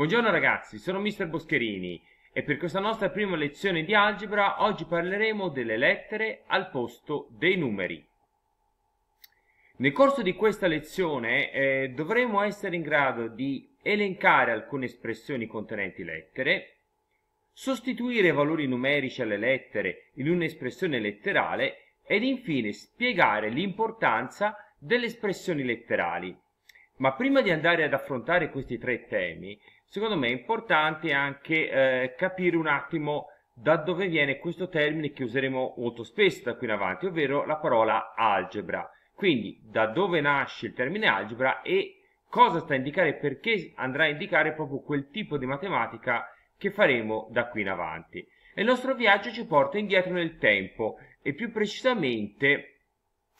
Buongiorno ragazzi, sono Mr. Boscherini e per questa nostra prima lezione di algebra oggi parleremo delle lettere al posto dei numeri. Nel corso di questa lezione eh, dovremo essere in grado di elencare alcune espressioni contenenti lettere, sostituire valori numerici alle lettere in un'espressione letterale ed infine spiegare l'importanza delle espressioni letterali ma prima di andare ad affrontare questi tre temi, secondo me è importante anche eh, capire un attimo da dove viene questo termine che useremo molto spesso da qui in avanti, ovvero la parola algebra. Quindi da dove nasce il termine algebra e cosa sta a indicare, e perché andrà a indicare proprio quel tipo di matematica che faremo da qui in avanti. E il nostro viaggio ci porta indietro nel tempo e più precisamente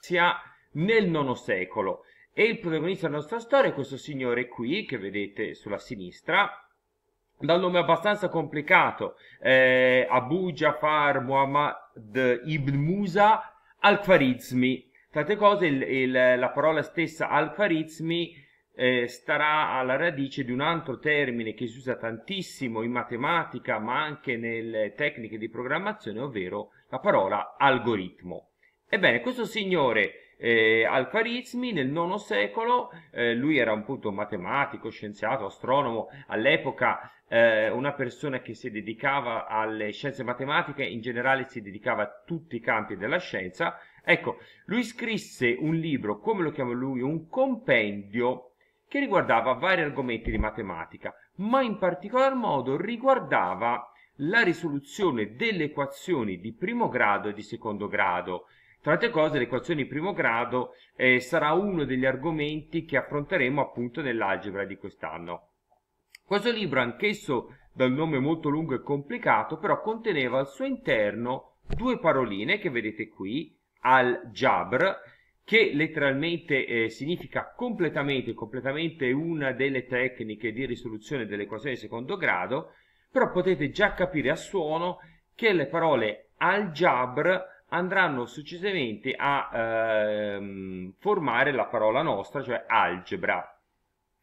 sia nel IX secolo. E il protagonista della nostra storia è questo signore qui, che vedete sulla sinistra, dal nome abbastanza complicato, eh, Abu Jafar Muhammad Ibn Musa al-Khwarizmi. Tra cose, il, il, la parola stessa al-Khwarizmi eh, starà alla radice di un altro termine che si usa tantissimo in matematica, ma anche nelle tecniche di programmazione, ovvero la parola algoritmo. Ebbene, questo signore eh, Alcarizmi nel IX secolo, eh, lui era appunto matematico, scienziato, astronomo, all'epoca eh, una persona che si dedicava alle scienze matematiche, in generale si dedicava a tutti i campi della scienza, ecco, lui scrisse un libro, come lo chiama lui, un compendio che riguardava vari argomenti di matematica, ma in particolar modo riguardava la risoluzione delle equazioni di primo grado e di secondo grado, tra altre cose, l'equazione di primo grado eh, sarà uno degli argomenti che affronteremo appunto nell'algebra di quest'anno. Questo libro, anch'esso dal nome molto lungo e complicato, però conteneva al suo interno due paroline che vedete qui, al-jabr, che letteralmente eh, significa completamente, completamente una delle tecniche di risoluzione delle equazioni di secondo grado, però potete già capire a suono che le parole al-jabr andranno successivamente a ehm, formare la parola nostra, cioè algebra.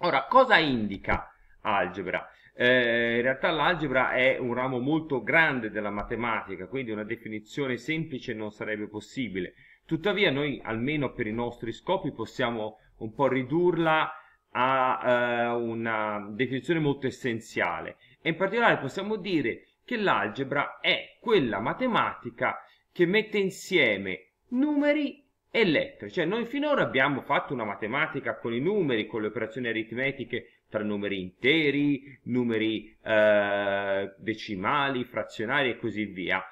Ora, cosa indica algebra? Eh, in realtà l'algebra è un ramo molto grande della matematica, quindi una definizione semplice non sarebbe possibile. Tuttavia noi, almeno per i nostri scopi, possiamo un po' ridurla a eh, una definizione molto essenziale. E in particolare possiamo dire che l'algebra è quella matematica che mette insieme numeri e lettere. Cioè noi finora abbiamo fatto una matematica con i numeri, con le operazioni aritmetiche tra numeri interi, numeri eh, decimali, frazionari e così via.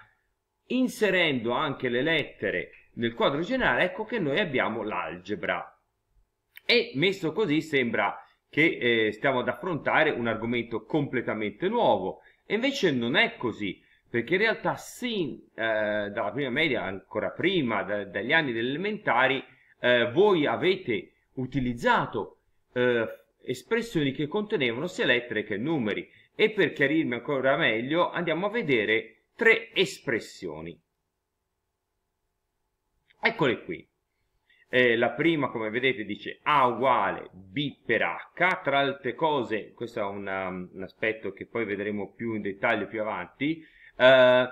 Inserendo anche le lettere nel quadro generale, ecco che noi abbiamo l'algebra. E messo così sembra che eh, stiamo ad affrontare un argomento completamente nuovo. E invece non è così, perché in realtà sin eh, dalla prima media, ancora prima, da, dagli anni delle elementari, eh, voi avete utilizzato eh, espressioni che contenevano sia lettere che numeri e per chiarirmi ancora meglio andiamo a vedere tre espressioni. Eccole qui. Eh, la prima, come vedete, dice A uguale B per H, tra altre cose, questo è una, um, un aspetto che poi vedremo più in dettaglio più avanti, eh,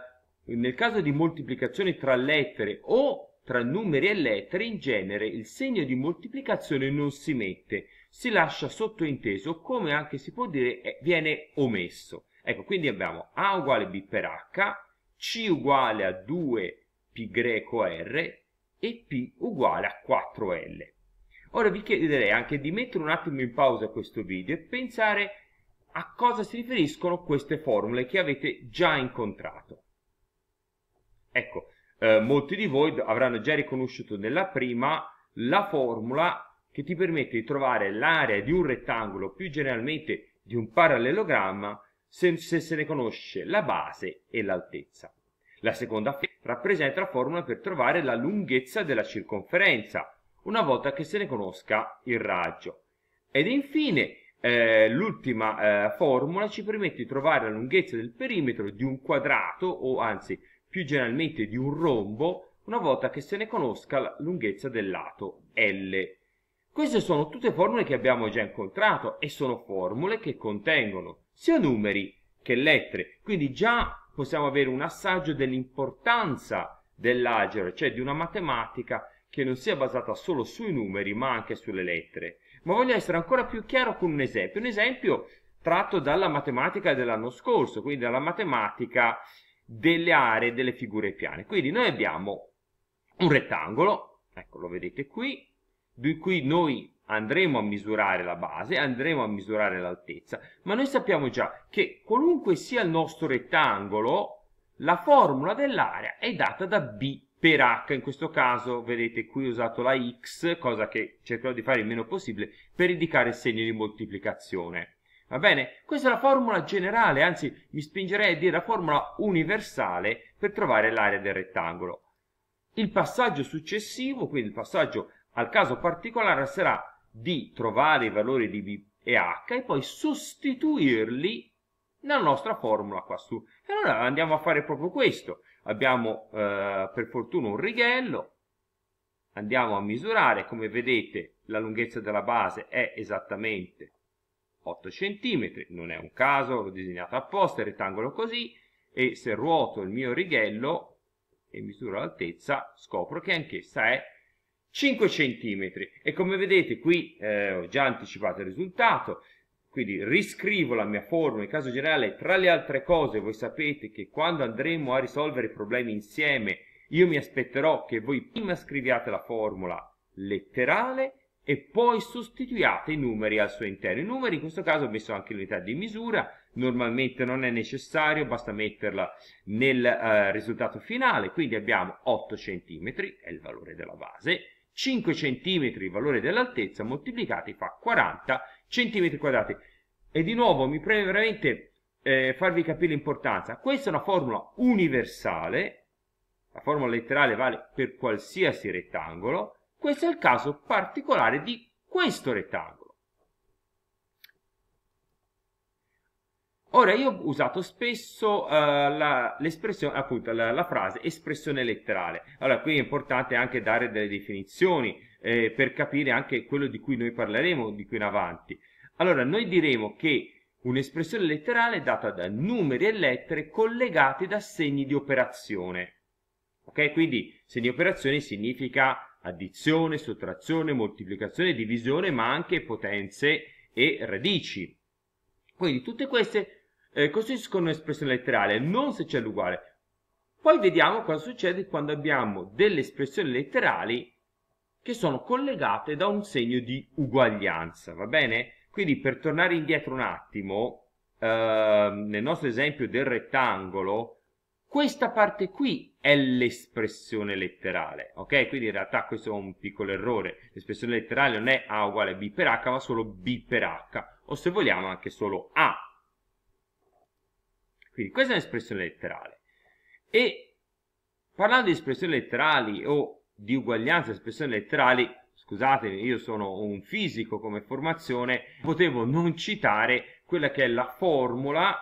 nel caso di moltiplicazione tra lettere o tra numeri e lettere, in genere il segno di moltiplicazione non si mette, si lascia sottointeso, come anche si può dire eh, viene omesso. Ecco, quindi abbiamo A uguale B per H, C uguale a 2 greco R e P uguale a 4L. Ora vi chiederei anche di mettere un attimo in pausa questo video e pensare a cosa si riferiscono queste formule che avete già incontrato. Ecco, eh, molti di voi avranno già riconosciuto nella prima la formula che ti permette di trovare l'area di un rettangolo, più generalmente di un parallelogramma, se, se, se ne conosce la base e l'altezza. La seconda rappresenta la formula per trovare la lunghezza della circonferenza, una volta che se ne conosca il raggio. Ed infine eh, l'ultima eh, formula ci permette di trovare la lunghezza del perimetro di un quadrato o anzi più generalmente di un rombo una volta che se ne conosca la lunghezza del lato L. Queste sono tutte formule che abbiamo già incontrato e sono formule che contengono sia numeri che lettere, quindi già possiamo avere un assaggio dell'importanza dell'algebra, cioè di una matematica che non sia basata solo sui numeri ma anche sulle lettere ma voglio essere ancora più chiaro con un esempio, un esempio tratto dalla matematica dell'anno scorso, quindi dalla matematica delle aree delle figure piane. Quindi noi abbiamo un rettangolo, ecco lo vedete qui, di cui noi andremo a misurare la base, andremo a misurare l'altezza, ma noi sappiamo già che qualunque sia il nostro rettangolo, la formula dell'area è data da B per h in questo caso vedete qui ho usato la x cosa che cercherò di fare il meno possibile per indicare il segno di moltiplicazione va bene? questa è la formula generale anzi mi spingerei a dire la formula universale per trovare l'area del rettangolo il passaggio successivo quindi il passaggio al caso particolare sarà di trovare i valori di b e h e poi sostituirli nella nostra formula qua su e allora andiamo a fare proprio questo abbiamo eh, per fortuna un righello, andiamo a misurare, come vedete la lunghezza della base è esattamente 8 cm, non è un caso, l'ho disegnato apposta, il rettangolo così, e se ruoto il mio righello e misuro l'altezza, scopro che anch'essa è 5 cm. E come vedete qui eh, ho già anticipato il risultato, quindi riscrivo la mia formula in caso generale, tra le altre cose voi sapete che quando andremo a risolvere i problemi insieme io mi aspetterò che voi prima scriviate la formula letterale e poi sostituiate i numeri al suo interno. I numeri in questo caso ho messo anche l'unità di misura, normalmente non è necessario, basta metterla nel eh, risultato finale, quindi abbiamo 8 cm, è il valore della base, 5 cm il valore dell'altezza, moltiplicati fa 40 centimetri quadrati. E di nuovo mi preme veramente eh, farvi capire l'importanza. Questa è una formula universale, la formula letterale vale per qualsiasi rettangolo, questo è il caso particolare di questo rettangolo. Ora, io ho usato spesso uh, la, l'espressione, appunto, la, la, frase espressione letterale. Allora, qui è importante anche dare delle definizioni eh, per capire anche quello di cui noi parleremo di qui in avanti. Allora, noi diremo che un'espressione letterale è data da numeri e lettere collegati da segni di operazione. Ok? Quindi segni di operazione significa addizione, sottrazione, moltiplicazione, divisione, ma anche potenze e radici. Quindi tutte queste eh, costituiscono un'espressione letterale, non se c'è l'uguale. Poi vediamo cosa succede quando abbiamo delle espressioni letterali che sono collegate da un segno di uguaglianza, va bene? Quindi per tornare indietro un attimo, eh, nel nostro esempio del rettangolo, questa parte qui è l'espressione letterale, ok? Quindi in realtà questo è un piccolo errore, l'espressione letterale non è A uguale B per H, ma solo B per H o se vogliamo anche solo A. Quindi questa è un'espressione letterale. E parlando di espressioni letterali o di uguaglianza di espressioni letterali, scusatemi, io sono un fisico come formazione, potevo non citare quella che è la formula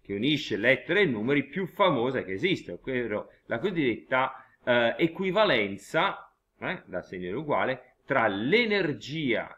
che unisce lettere e numeri più famosa che esiste, ovvero la cosiddetta eh, equivalenza, eh, da segnare uguale, tra l'energia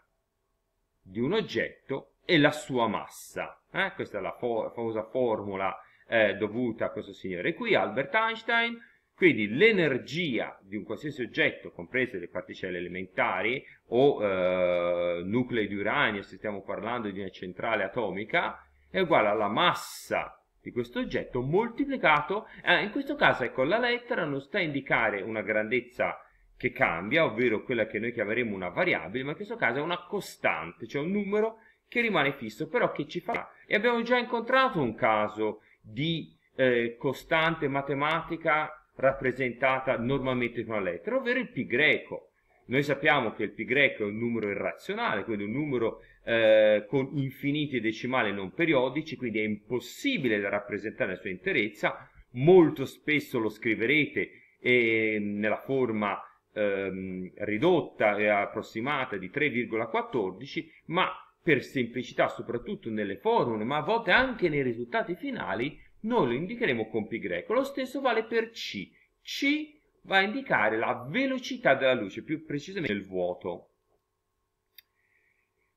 di un oggetto e la sua massa. Eh? Questa è la for famosa formula eh, dovuta a questo signore qui, Albert Einstein. Quindi l'energia di un qualsiasi oggetto, comprese le particelle elementari o eh, nuclei di uranio, se stiamo parlando di una centrale atomica, è uguale alla massa di questo oggetto moltiplicato, eh, in questo caso ecco la lettera non sta a indicare una grandezza che cambia, ovvero quella che noi chiameremo una variabile, ma in questo caso è una costante, cioè un numero che rimane fisso, però che ci fa. E abbiamo già incontrato un caso di eh, costante matematica rappresentata normalmente con una lettera, ovvero il pi greco. Noi sappiamo che il pi greco è un numero irrazionale, quindi un numero eh, con infiniti decimali non periodici, quindi è impossibile da rappresentare nella sua interezza. Molto spesso lo scriverete eh, nella forma ehm, ridotta e approssimata di 3,14, ma per semplicità soprattutto nelle formule, ma a volte anche nei risultati finali, noi lo indicheremo con pi greco. Lo stesso vale per C. C va a indicare la velocità della luce, più precisamente il vuoto.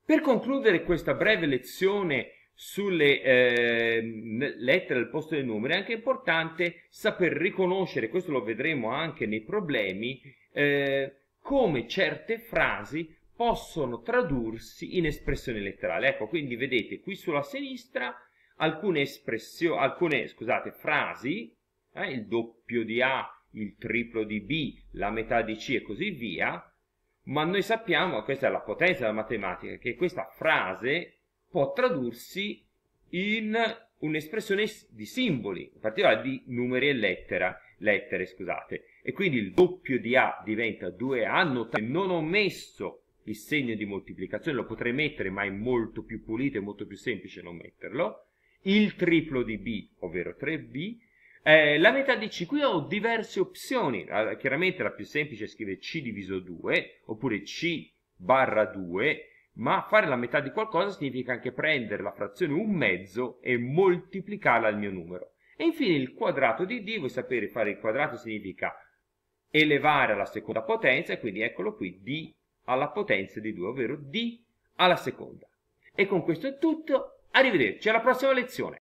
Per concludere questa breve lezione sulle eh, lettere al posto dei numeri, è anche importante saper riconoscere, questo lo vedremo anche nei problemi, eh, come certe frasi possono tradursi in espressione letterale. Ecco, quindi vedete qui sulla sinistra alcune alcune, scusate, frasi, eh, il doppio di A, il triplo di B, la metà di C e così via, ma noi sappiamo, questa è la potenza della matematica, che questa frase può tradursi in un'espressione di simboli, in particolare di numeri e lettera, lettere, scusate. E quindi il doppio di A diventa 2A, notate, non ho messo il segno di moltiplicazione, lo potrei mettere ma è molto più pulito, e molto più semplice non metterlo, il triplo di b, ovvero 3b, eh, la metà di C, qui ho diverse opzioni, ah, chiaramente la più semplice è scrivere C diviso 2 oppure C barra 2, ma fare la metà di qualcosa significa anche prendere la frazione un mezzo e moltiplicarla al mio numero. E infine il quadrato di D, voi sapete fare il quadrato significa elevare alla seconda potenza, quindi eccolo qui, D alla potenza di 2, ovvero d alla seconda. E con questo è tutto, arrivederci alla prossima lezione.